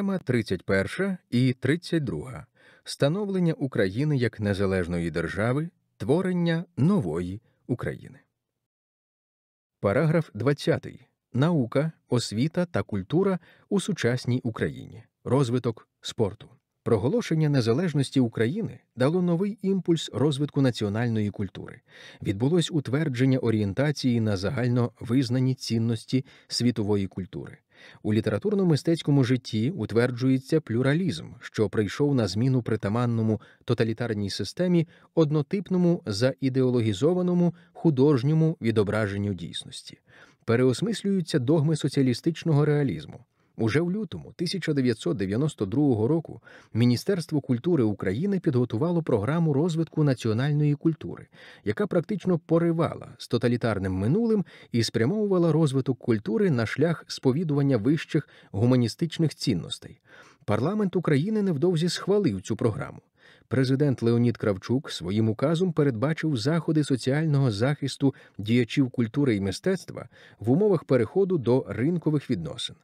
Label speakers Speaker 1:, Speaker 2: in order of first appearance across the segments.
Speaker 1: Тема 31 і 32. Становлення України як незалежної держави, творення нової України. Параграф 20. Наука, освіта та культура у сучасній Україні. Розвиток спорту. Проголошення незалежності України дало новий імпульс розвитку національної культури. Відбулось утвердження орієнтації на загально визнані цінності світової культури. У літературно-мистецькому житті утверджується плюралізм, що прийшов на зміну притаманному тоталітарній системі однотипному заідеологізованому художньому відображенню дійсності, переосмислюються догми соціалістичного реалізму, Уже в лютому 1992 року Міністерство культури України підготувало програму розвитку національної культури, яка практично поривала з тоталітарним минулим і спрямовувала розвиток культури на шлях сповідування вищих гуманістичних цінностей. Парламент України невдовзі схвалив цю програму. Президент Леонід Кравчук своїм указом передбачив заходи соціального захисту діячів культури і мистецтва в умовах переходу до ринкових відносин.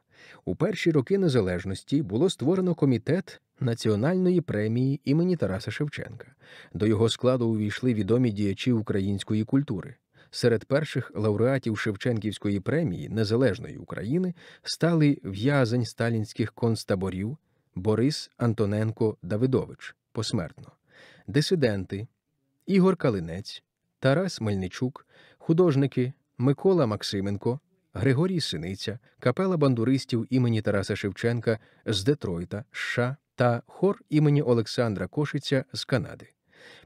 Speaker 1: У перші роки незалежності було створено комітет національної премії імені Тараса Шевченка. До його складу увійшли відомі діячі української культури. Серед перших лауреатів Шевченківської премії Незалежної України стали в'язень сталінських концтаборів Борис Антоненко Давидович посмертно, дисиденти Ігор Калинець, Тарас Мельничук, художники Микола Максименко, Григорій Синиця, капела бандуристів імені Тараса Шевченка з Детройта, США та хор імені Олександра Кошиця з Канади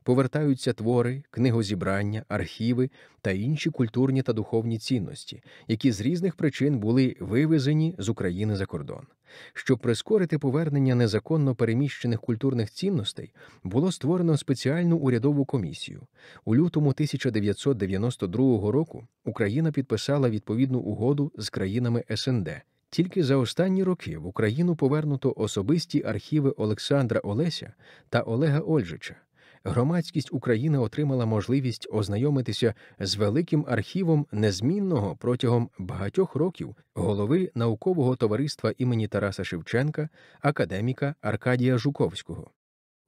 Speaker 1: повертаються твори, книгозібрання, архіви та інші культурні та духовні цінності, які з різних причин були вивезені з України за кордон. Щоб прискорити повернення незаконно переміщених культурних цінностей, було створено спеціальну урядову комісію. У лютому 1992 року Україна підписала відповідну угоду з країнами СНД. Тільки за останні роки в Україну повернуто особисті архіви Олександра Олеся та Олега Ольжича громадськість України отримала можливість ознайомитися з великим архівом незмінного протягом багатьох років голови наукового товариства імені Тараса Шевченка, академіка Аркадія Жуковського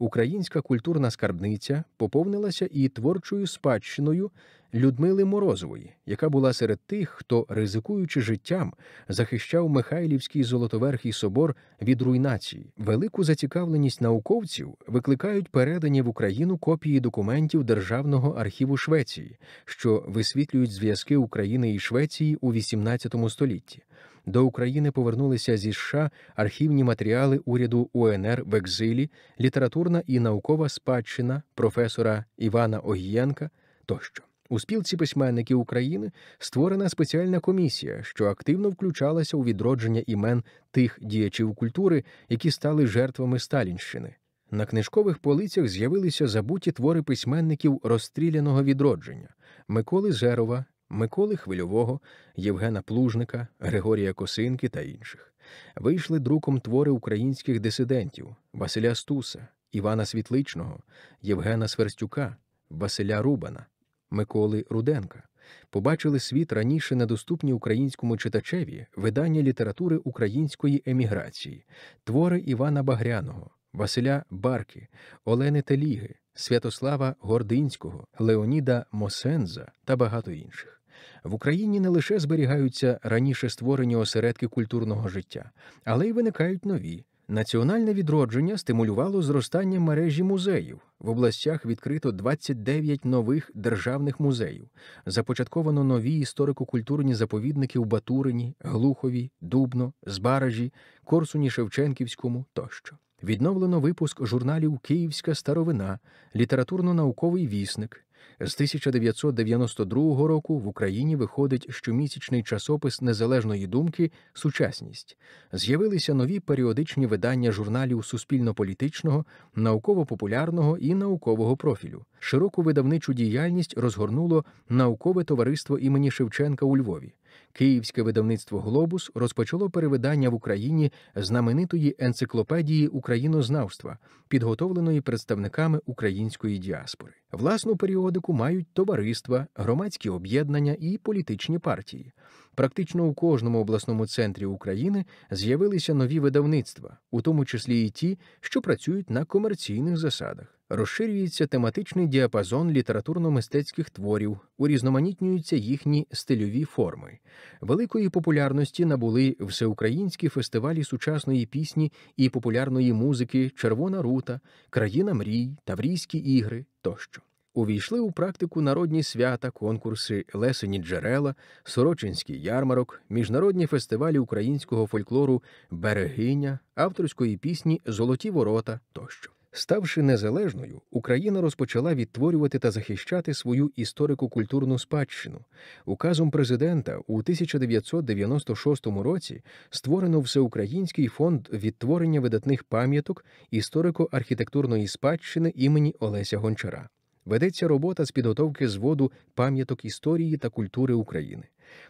Speaker 1: українська культурна скарбниця поповнилася і творчою спадщиною Людмили Морозової, яка була серед тих, хто, ризикуючи життям, захищав Михайлівський золотоверхий собор від руйнації. Велику зацікавленість науковців викликають передані в Україну копії документів Державного архіву Швеції, що висвітлюють зв'язки України і Швеції у XVIII столітті до України повернулися зі США архівні матеріали уряду УНР в екзилі, літературна і наукова спадщина професора Івана Огієнка тощо. У спілці письменників України створена спеціальна комісія, що активно включалася у відродження імен тих діячів культури, які стали жертвами Сталінщини. На книжкових полицях з'явилися забуті твори письменників розстріляного відродження Миколи Зерова, Миколи Хвильового, Євгена Плужника, Григорія Косинки та інших. Вийшли друком твори українських дисидентів Василя Стуса, Івана Світличного, Євгена Сверстюка, Василя Рубана, Миколи Руденка. Побачили світ раніше недоступні українському читачеві видання літератури української еміграції, твори Івана Багряного, Василя Барки, Олени Теліги, Святослава Гординського, Леоніда Мосенза та багато інших. В Україні не лише зберігаються раніше створені осередки культурного життя, але й виникають нові. Національне відродження стимулювало зростання мережі музеїв. В областях відкрито 29 нових державних музеїв. Започатковано нові історико-культурні заповідники у Батурині, Глухові, Дубно, Збаражі, Корсуні Шевченківському тощо. Відновлено випуск журналів Київська старовина, літературно-науковий вісник. З 1992 року в Україні виходить щомісячний часопис незалежної думки Сучасність. З'явилися нові періодичні видання журналів суспільно-політичного, науково-популярного і наукового профілю. Широку видавничу діяльність розгорнуло наукове товариство імені Шевченка у Львові. Київське видавництво Глобус розпочало перевидання в Україні знаменитої енциклопедії українознавства, підготовленої представниками української діаспори. Власну періодику мають товариства, громадські об'єднання і політичні партії. Практично у кожному обласному центрі України з'явилися нові видавництва, у тому числі і ті, що працюють на комерційних засадах розширюється тематичний діапазон літературно-мистецьких творів, урізноманітнюються їхні стильові форми. Великої популярності набули всеукраїнські фестивалі сучасної пісні і популярної музики Червона рута, Країна мрій, Таврійські ігри тощо. Увійшли у практику народні свята, конкурси, лесені джерела, сорочинський ярмарок, міжнародні фестивалі українського фольклору Берегиня, авторської пісні Золоті ворота тощо. Ставши незалежною, Україна розпочала відтворювати та захищати свою історико-культурну спадщину. Указом президента у 1996 році створено Всеукраїнський фонд відтворення видатних пам'яток історико-архітектурної спадщини імені Олеся Гончара. Ведеться робота з підготовки зводу пам'яток історії та культури України.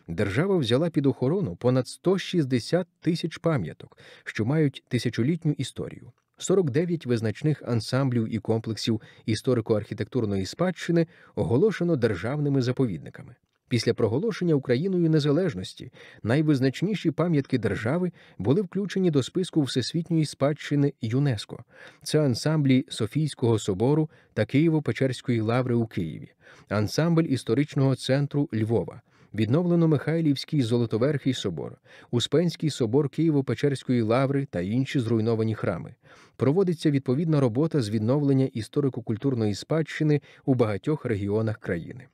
Speaker 1: Держава взяла під охорону понад 160 тисяч пам'яток, що мають тисячолітню історію. 49 визначних ансамблів і комплексів історико-архітектурної спадщини оголошено державними заповідниками. Після проголошення Україною незалежності найвизначніші пам'ятки держави були включені до списку всесвітньої спадщини ЮНЕСКО. Це ансамблі Софійського собору та Києво-Печерської лаври у Києві, ансамбль історичного центру Львова, відновлено Михайлівський Золотоверхий собор, Успенський собор Києво-Печерської лаври та інші зруйновані храми. Проводиться відповідна робота з відновлення історико-культурної спадщини у багатьох регіонах країни.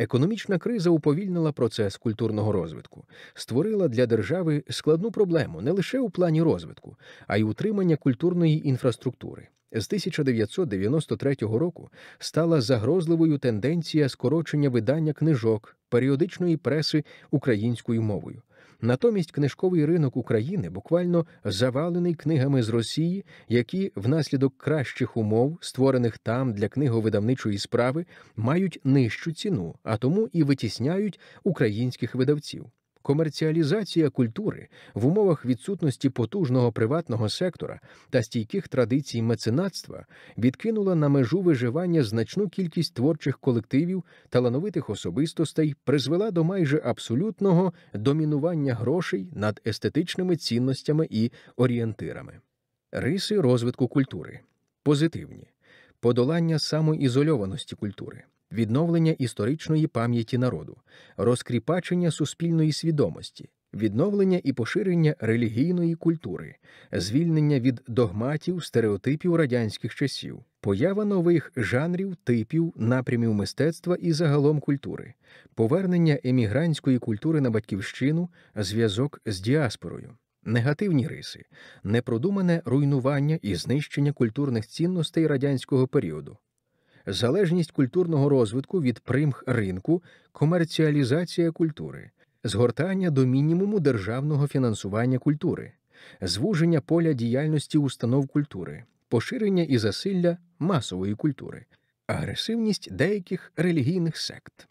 Speaker 1: Економічна криза уповільнила процес культурного розвитку, створила для держави складну проблему не лише у плані розвитку, а й утримання культурної інфраструктури. З 1993 року стала загрозливою тенденція скорочення видання книжок, періодичної преси українською мовою. Натомість книжковий ринок України буквально завалений книгами з Росії, які внаслідок кращих умов, створених там для книговидавничої справи, мають нижчу ціну, а тому і витісняють українських видавців. Комерціалізація культури в умовах відсутності потужного приватного сектора та стійких традицій меценатства відкинула на межу виживання значну кількість творчих колективів, талановитих особистостей, призвела до майже абсолютного домінування грошей над естетичними цінностями і орієнтирами. Риси розвитку культури позитивні подолання самоізольованості культури відновлення історичної пам'яті народу, розкріпачення суспільної свідомості, відновлення і поширення релігійної культури, звільнення від догматів, стереотипів радянських часів, поява нових жанрів, типів, напрямів мистецтва і загалом культури, повернення емігрантської культури на батьківщину, зв'язок з діаспорою. Негативні риси, непродумане руйнування і знищення культурних цінностей радянського періоду, залежність культурного розвитку від примх ринку, комерціалізація культури, згортання до мінімуму державного фінансування культури, звуження поля діяльності установ культури, поширення і засилля масової культури, агресивність деяких релігійних сект.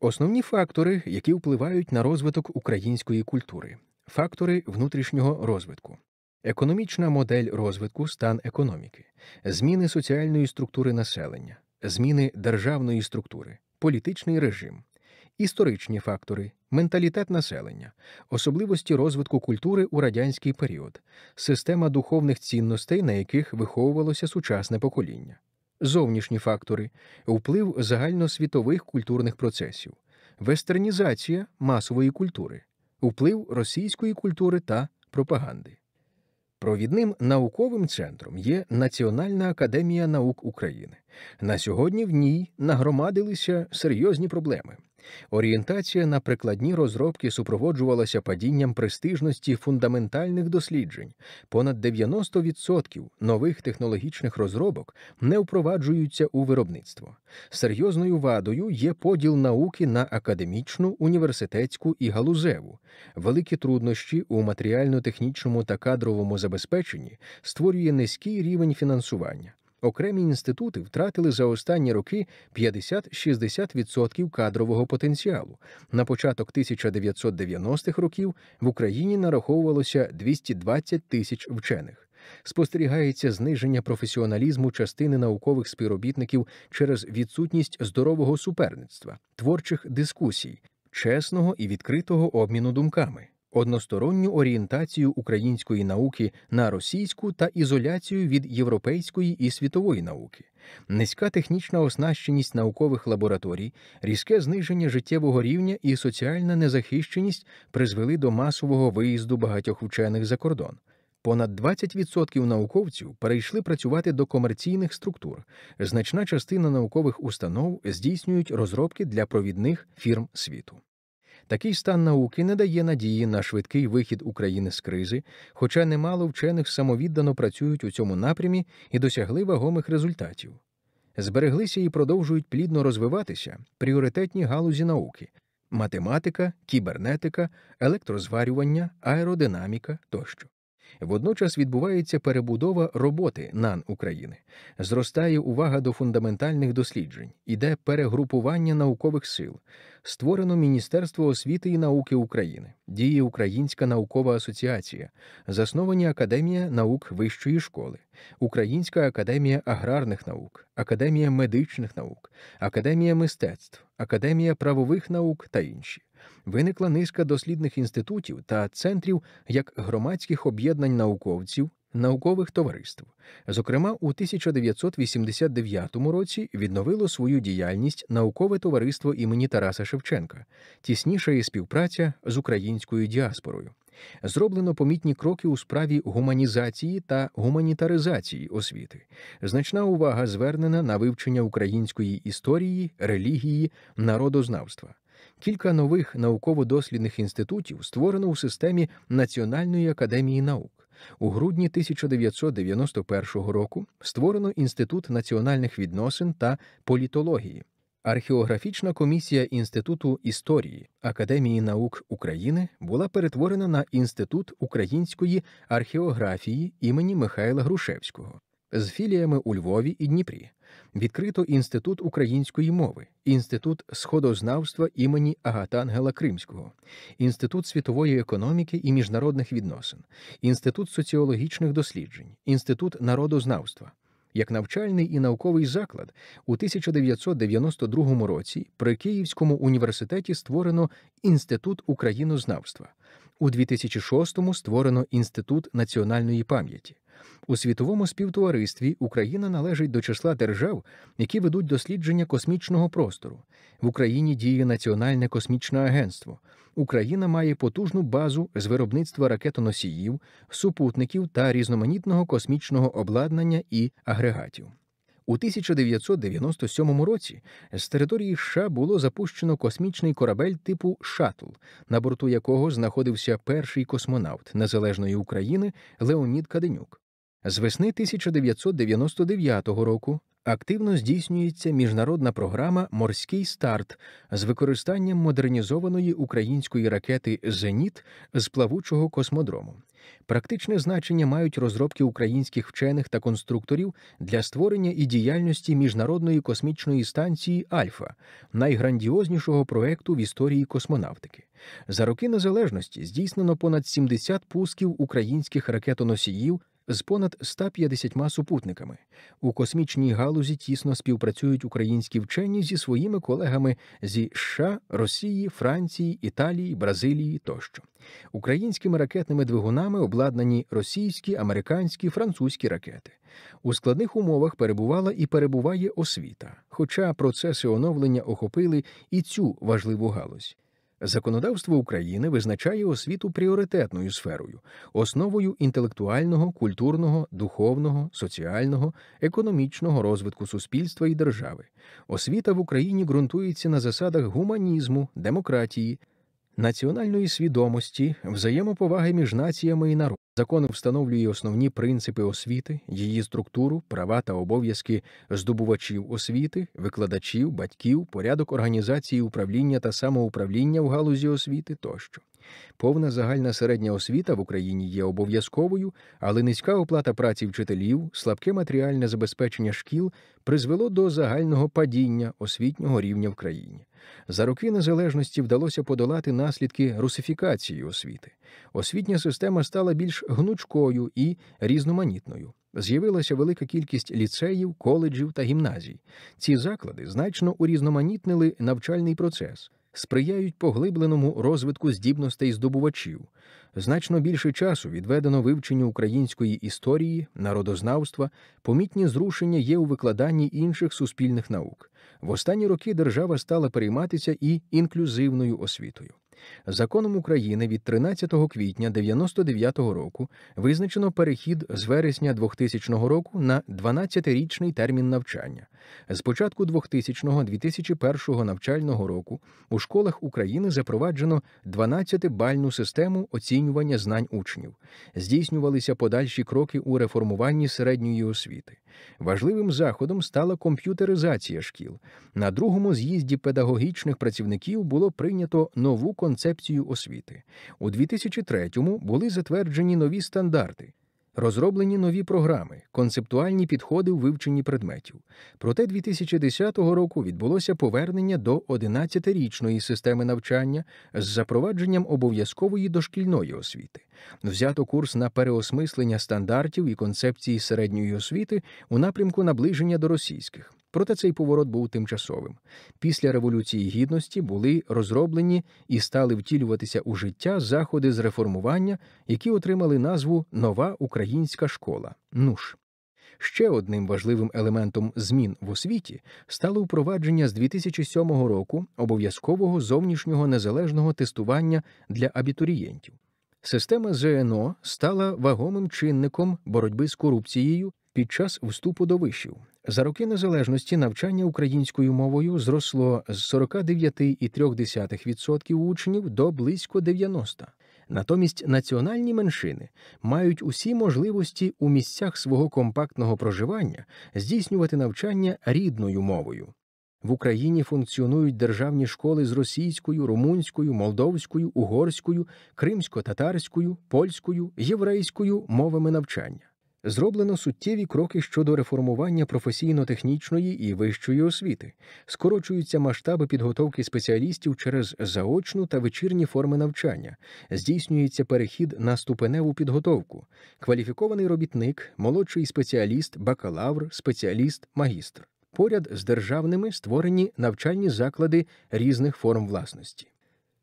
Speaker 1: Основні фактори, які впливають на розвиток української культури, фактори внутрішнього розвитку, економічна модель розвитку, стан економіки, зміни соціальної структури населення, зміни державної структури, політичний режим, історичні фактори, менталітет населення, особливості розвитку культури у радянський період, система духовних цінностей, на яких виховувалося сучасне покоління, зовнішні фактори, вплив загальносвітових культурних процесів, вестернізація масової культури, вплив російської культури та пропаганди. Провідним науковим центром є Національна академія наук України. На сьогодні в ній нагромадилися серйозні проблеми. Орієнтація на прикладні розробки супроводжувалася падінням престижності фундаментальних досліджень. Понад 90% нових технологічних розробок не впроваджуються у виробництво. Серйозною вадою є поділ науки на академічну, університетську і галузеву. Великі труднощі у матеріально-технічному та кадровому забезпеченні створює низький рівень фінансування окремі інститути втратили за останні роки 50-60% кадрового потенціалу. На початок 1990-х років в Україні нараховувалося 220 тисяч вчених. Спостерігається зниження професіоналізму частини наукових співробітників через відсутність здорового суперництва, творчих дискусій, чесного і відкритого обміну думками односторонню орієнтацію української науки на російську та ізоляцію від європейської і світової науки, низька технічна оснащеність наукових лабораторій, різке зниження життєвого рівня і соціальна незахищеність призвели до масового виїзду багатьох вчених за кордон. Понад 20% науковців перейшли працювати до комерційних структур. Значна частина наукових установ здійснюють розробки для провідних фірм світу. Такий стан науки не дає надії на швидкий вихід України з кризи, хоча немало вчених самовіддано працюють у цьому напрямі і досягли вагомих результатів. Збереглися і продовжують плідно розвиватися пріоритетні галузі науки математика, кібернетика, електрозварювання, аеродинаміка тощо. Водночас відбувається перебудова роботи НАН України, зростає увага до фундаментальних досліджень, іде перегрупування наукових сил, створено Міністерство освіти і науки України, діє Українська наукова асоціація, засновані Академія наук вищої школи, Українська академія аграрних наук, Академія медичних наук, Академія мистецтв, Академія правових наук та інші виникла низка дослідних інститутів та центрів як громадських об'єднань науковців. Наукових товариств, зокрема, у 1989 році відновило свою діяльність наукове товариство імені Тараса Шевченка, тісніша і співпраця з українською діаспорою. Зроблено помітні кроки у справі гуманізації та гуманітаризації освіти. Значна увага звернена на вивчення української історії, релігії, народознавства кілька нових науково-дослідних інститутів створено у системі Національної академії наук. У грудні 1991 року створено Інститут національних відносин та політології. Археографічна комісія Інституту історії Академії наук України була перетворена на Інститут української археографії імені Михайла Грушевського з філіями у Львові і Дніпрі відкрито Інститут української мови, інститут сходознавства імені Агатангела Кримського, інститут світової економіки і міжнародних відносин, інститут соціологічних досліджень, інститут народознавства. Як навчальний і науковий заклад у 1992 році при Київському університеті створено інститут українознавства, у 2006 створено інститут національної пам'яті. У світовому співтоваристві Україна належить до числа держав, які ведуть дослідження космічного простору. В Україні діє Національне космічне агентство. Україна має потужну базу з виробництва ракетоносіїв, супутників та різноманітного космічного обладнання і агрегатів. У 1997 році з території США було запущено космічний корабель типу Шатл, на борту якого знаходився перший космонавт незалежної України Леонід Каденюк. З весни 1999 року активно здійснюється міжнародна програма Морський старт з використанням модернізованої української ракети Зеніт з плавучого космодрому. Практичне значення мають розробки українських вчених та конструкторів для створення і діяльності міжнародної космічної станції Альфа, найграндіознішого проекту в історії космонавтики. За роки незалежності здійснено понад 70 пусків українських ракетоносіїв з понад 150 супутниками. У космічній галузі тісно співпрацюють українські вчені зі своїми колегами зі США, Росії, Франції, Італії, Бразилії тощо. Українськими ракетними двигунами обладнані російські, американські, французькі ракети. У складних умовах перебувала і перебуває освіта, хоча процеси оновлення охопили і цю важливу галузь. Законодавство України визначає освіту пріоритетною сферою, основою інтелектуального, культурного, духовного, соціального, економічного розвитку суспільства і держави. Освіта в Україні ґрунтується на засадах гуманізму, демократії, національної свідомості, взаємоповаги між націями і народом. Закон встановлює основні принципи освіти, її структуру, права та обов'язки здобувачів освіти, викладачів, батьків, порядок організації управління та самоуправління в галузі освіти тощо. Повна загальна середня освіта в Україні є обов'язковою, але низька оплата праці вчителів, слабке матеріальне забезпечення шкіл призвело до загального падіння освітнього рівня в країні. За роки незалежності вдалося подолати наслідки русифікації освіти. Освітня система стала більш гнучкою і різноманітною. З'явилася велика кількість ліцеїв, коледжів та гімназій. Ці заклади значно урізноманітнили навчальний процес сприяють поглибленому розвитку здібностей здобувачів. Значно більше часу відведено вивченню української історії, народознавства, помітні зрушення є у викладанні інших суспільних наук. В останні роки держава стала перейматися і інклюзивною освітою. Законом України від 13 квітня 99 року визначено перехід з вересня 2000 року на 12-річний термін навчання. З початку 2000-2001 навчального року у школах України запроваджено 12-бальну систему оцінювання знань учнів. Здійснювалися подальші кроки у реформуванні середньої освіти. Важливим заходом стала комп'ютеризація шкіл. На другому з'їзді педагогічних працівників було прийнято нову концепцію освіти. У 2003-му були затверджені нові стандарти. Розроблені нові програми, концептуальні підходи у вивченні предметів. Проте 2010 року відбулося повернення до 11-річної системи навчання з запровадженням обов'язкової дошкільної освіти. Взято курс на переосмислення стандартів і концепції середньої освіти у напрямку наближення до російських. Проте цей поворот був тимчасовим. Після Революції Гідності були розроблені і стали втілюватися у життя заходи з реформування, які отримали назву Нова українська школа НУШ. Ще одним важливим елементом змін в освіті стало впровадження з 2007 року обов'язкового зовнішнього незалежного тестування для абітурієнтів. Система ЗНО стала вагомим чинником боротьби з корупцією під час вступу до вишів. За роки незалежності навчання українською мовою зросло з 49,3% учнів до близько 90%. Натомість національні меншини мають усі можливості у місцях свого компактного проживання здійснювати навчання рідною мовою. В Україні функціонують державні школи з російською, румунською, молдовською, угорською, кримсько-татарською, польською, єврейською мовами навчання. Зроблено суттєві кроки щодо реформування професійно-технічної і вищої освіти, скорочуються масштаби підготовки спеціалістів через заочну та вечірні форми навчання, здійснюється перехід на ступеневу підготовку, кваліфікований робітник, молодший спеціаліст, бакалавр, спеціаліст, магістр. Поряд з державними створені навчальні заклади різних форм власності.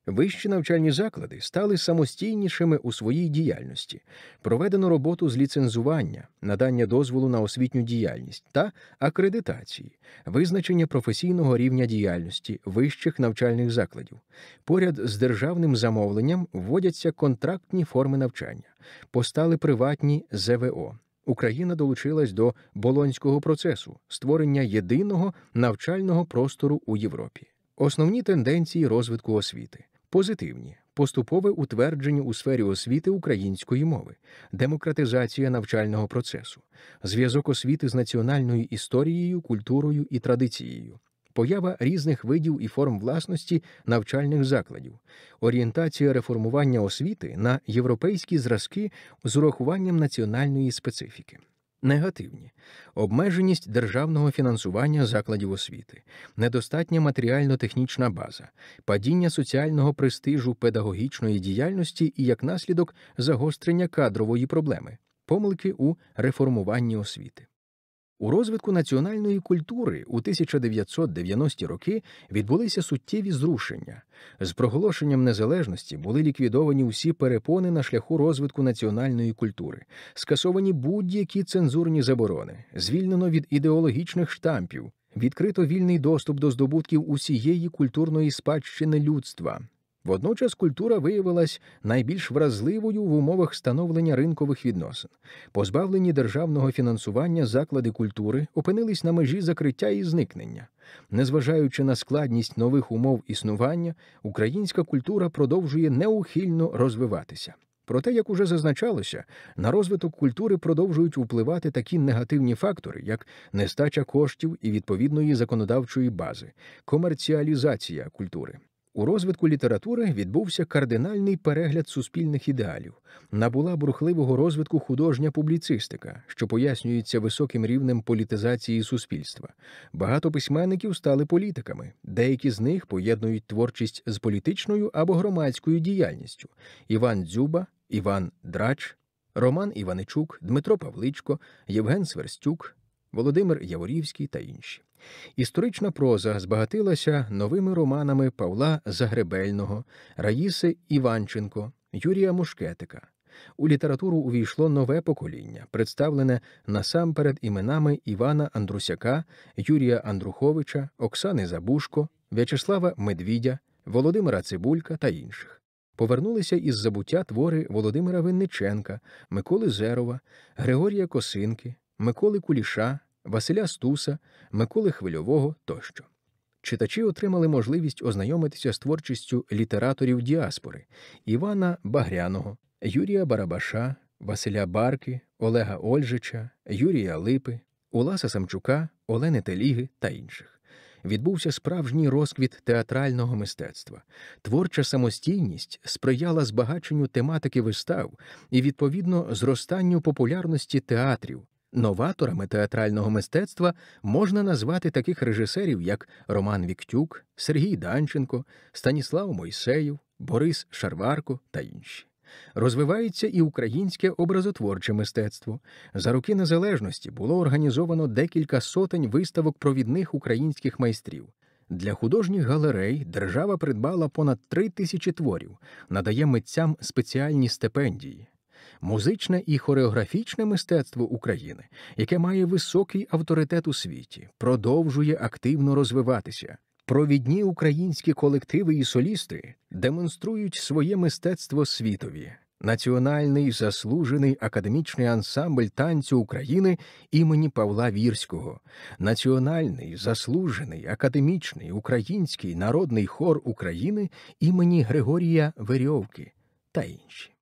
Speaker 1: Вищі навчальні заклади стали самостійнішими у своїй діяльності, проведено роботу з ліцензування, надання дозволу на освітню діяльність та акредитації, визначення професійного рівня діяльності вищих навчальних закладів. Поряд з державним замовленням вводяться контрактні форми навчання, постали приватні ЗВО. Україна долучилась до болонського процесу створення єдиного навчального простору у Європі. Основні тенденції розвитку освіти позитивні. Поступове утвердження у сфері освіти української мови, демократизація навчального процесу, зв'язок освіти з національною історією, культурою і традицією, поява різних видів і форм власності навчальних закладів, орієнтація реформування освіти на європейські зразки з урахуванням національної специфіки. Негативні обмеженість державного фінансування закладів освіти, недостатня матеріально-технічна база, падіння соціального престижу педагогічної діяльності і як наслідок загострення кадрової проблеми, помилки у реформуванні освіти. У розвитку національної культури у 1990-ті роки відбулися суттєві зрушення. З проголошенням незалежності були ліквідовані усі перепони на шляху розвитку національної культури, скасовані будь-які цензурні заборони, звільнено від ідеологічних штампів, відкрито вільний доступ до здобутків усієї культурної спадщини людства. Водночас культура виявилась найбільш вразливою в умовах становлення ринкових відносин. Позбавлені державного фінансування заклади культури опинились на межі закриття і зникнення. Незважаючи на складність нових умов існування, українська культура продовжує неухильно розвиватися. Проте, як уже зазначалося, на розвиток культури продовжують впливати такі негативні фактори, як нестача коштів і відповідної законодавчої бази, комерціалізація культури, у розвитку літератури відбувся кардинальний перегляд суспільних ідеалів, набула брухливого розвитку художня публіцистика, що пояснюється високим рівнем політизації суспільства. Багато письменників стали політиками, деякі з них поєднують творчість з політичною або громадською діяльністю: Іван Дзюба, Іван Драч, Роман Іваничук, Дмитро Павличко, Євген Сверстюк, Володимир Яворівський та інші. Історична проза збагатилася новими романами Павла Загребельного, Раїси Іванченко, Юрія Мушкетика. У літературу увійшло нове покоління, представлене насамперед іменами Івана Андрусяка, Юрія Андруховича, Оксани Забушко, В'ячеслава Медвідя, Володимира Цибулька та інших. Повернулися із забуття твори Володимира Винниченка, Миколи Зерова, Григорія Косинки, Миколи Куліша, Василя Стуса, Миколи Хвильового тощо. Читачі отримали можливість ознайомитися з творчістю літераторів діаспори Івана Багряного, Юрія Барабаша, Василя Барки, Олега Ольжича, Юрія Липи, Уласа Самчука, Олени Теліги та інших. Відбувся справжній розквіт театрального мистецтва. Творча самостійність сприяла збагаченню тематики вистав і, відповідно, зростанню популярності театрів, Новаторами театрального мистецтва можна назвати таких режисерів, як Роман Віктюк, Сергій Данченко, Станіслав Мойсеєв, Борис Шарварко та інші. Розвивається і українське образотворче мистецтво. За роки незалежності було організовано декілька сотень виставок провідних українських майстрів. Для художніх галерей держава придбала понад три тисячі творів, надає митцям спеціальні стипендії музичне і хореографічне мистецтво України, яке має високий авторитет у світі, продовжує активно розвиватися. Провідні українські колективи і солісти демонструють своє мистецтво світові. Національний заслужений академічний ансамбль танцю України імені Павла Вірського, Національний заслужений академічний український народний хор України імені Григорія Верьовки та інші.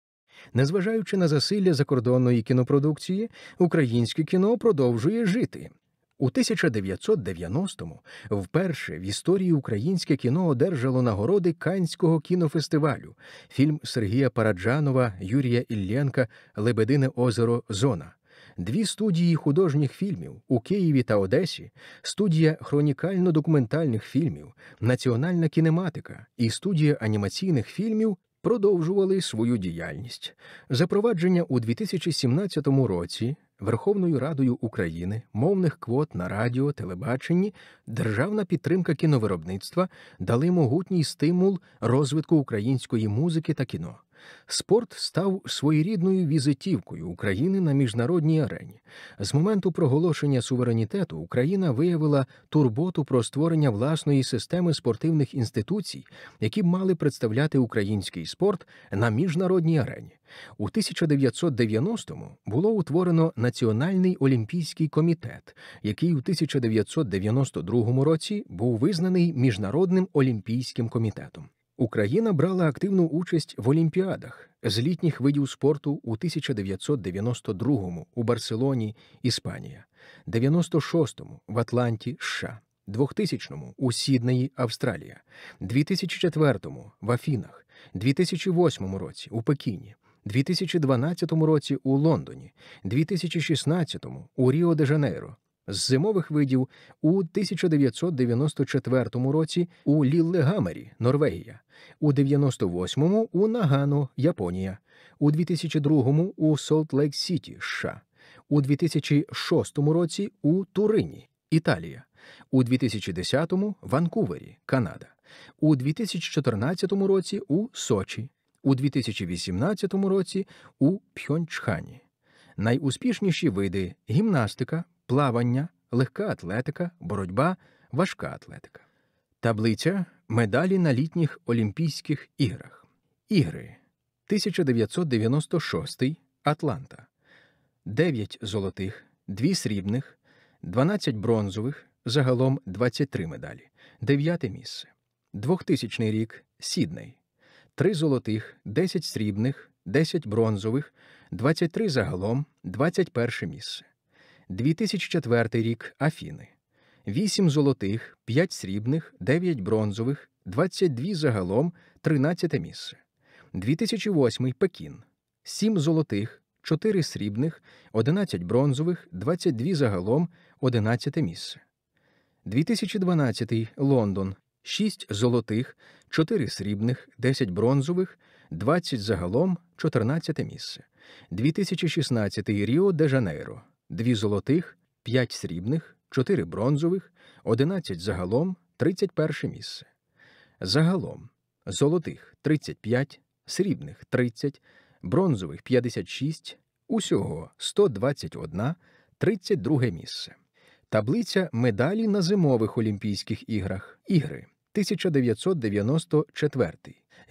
Speaker 1: Незважаючи на засилля закордонної кінопродукції, українське кіно продовжує жити. У 1990-му вперше в історії українське кіно одержало нагороди Канського кінофестивалю, фільм Сергія Параджанова, Юрія Іллєнка Лебедине озеро Зона. Дві студії художніх фільмів у Києві та Одесі, студія хронікально документальних фільмів, національна кінематика і студія анімаційних фільмів продовжували свою діяльність. Запровадження у 2017 році Верховною Радою України мовних квот на радіо, телебаченні, державна підтримка кіновиробництва дали могутній стимул розвитку української музики та кіно. Спорт став своєрідною візитівкою України на міжнародній арені. З моменту проголошення суверенітету Україна виявила турботу про створення власної системи спортивних інституцій, які б мали представляти український спорт на міжнародній арені. У 1990-му було утворено Національний олімпійський комітет, який у 1992 році був визнаний міжнародним олімпійським комітетом. Україна брала активну участь в Олімпіадах з літніх видів спорту у 1992-му у Барселоні, Іспанія, 96-му в Атланті, США, 2000-му у Сіднеї, Австралія, 2004-му в Афінах, 2008 році у Пекіні, 2012 році у Лондоні, 2016 у Ріо де Жанейро, з зимових видів у 1994 році у Ліллегамері, Норвегія, у 98-му у Нагано, Японія, у 2002-му у Солт-Лейк-Сіті, США, у 2006 році у Турині, Італія, у 2010-му Ванкувері, Канада, у 2014 році у Сочі, у 2018 році у Пхьончхані. Найуспішніші види гімнастика, плавання, легка атлетика, боротьба, важка атлетика, таблиця медалі на літніх Олімпійських іграх, ігри 1996 Атланта, 9 золотих, 2 срібних, 12 бронзових, загалом 23 медалі, 9 місце, 2000 рік Сідней, 3 золотих, 10 срібних, 10 бронзових, 23 загалом, 21 місце. 2004 рік Афіни. 8 золотих, 5 срібних, 9 бронзових, 22 загалом, 13 місце. 2008 Пекін. 7 золотих, 4 срібних, 11 бронзових, 22 загалом, 11 місце. 2012 Лондон. 6 золотих, 4 срібних, 10 бронзових, 20 загалом, 14 місце. 2016 Ріо де Жанейро. Дві золотих, п'ять срібних, чотири бронзових, одинадцять загалом, 31 місце. Загалом золотих 35, срібних 30, бронзових 56, усього 121, 32 місце. Таблиця медалі на зимових Олімпійських іграх. Ігри 1994.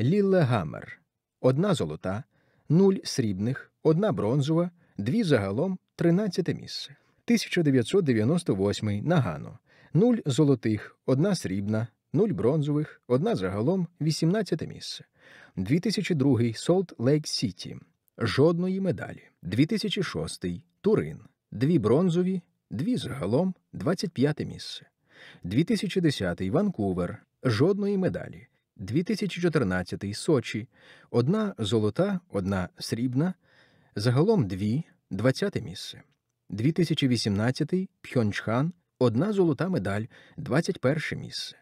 Speaker 1: Лілле Гаммер. Одна золота, нуль срібних, одна бронзова, дві загалом, 13 місце. 1998 Нагано. 0 золотих, 1 срібна, 0 бронзових, 1 загалом, 18 місце. 2002 Солт Лейк Сіті. Жодної медалі. 2006 Турин. 2 бронзові, 2 загалом, 25 місце. 2010 Ванкувер. Жодної медалі. 2014 Сочі. Одна золота, одна срібна. Загалом дві, 20 місце. 2018 Пхьончхан, одна золота медаль, 21 місце.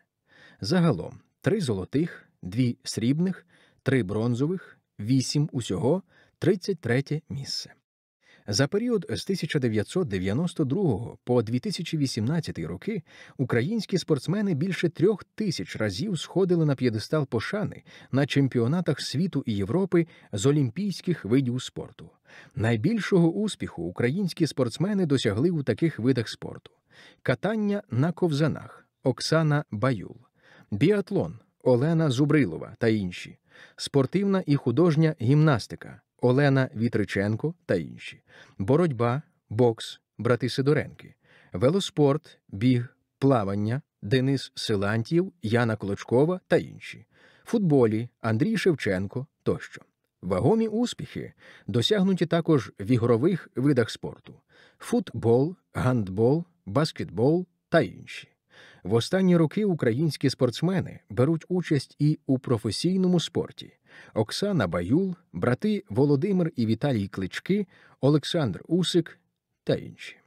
Speaker 1: Загалом три золотих, дві срібних, три бронзових, вісім усього, 33 місце. За період з 1992 по 2018 роки українські спортсмени більше трьох тисяч разів сходили на п'єдестал пошани на чемпіонатах світу і Європи з олімпійських видів спорту. Найбільшого успіху українські спортсмени досягли у таких видах спорту: катання на ковзанах Оксана Баюл, біатлон Олена Зубрилова та інші, спортивна і художня гімнастика Олена Вітриченко та інші, боротьба, бокс, брати Сидоренки, велоспорт, біг, плавання, Денис Силантів, Яна Клочкова та інші, футболі Андрій Шевченко тощо. Вагомі успіхи досягнуті також в ігрових видах спорту: футбол, гандбол, баскетбол та інші. В останні роки українські спортсмени беруть участь і у професійному спорті. Оксана Баюл, брати Володимир і Віталій Клички, Олександр Усик та інші.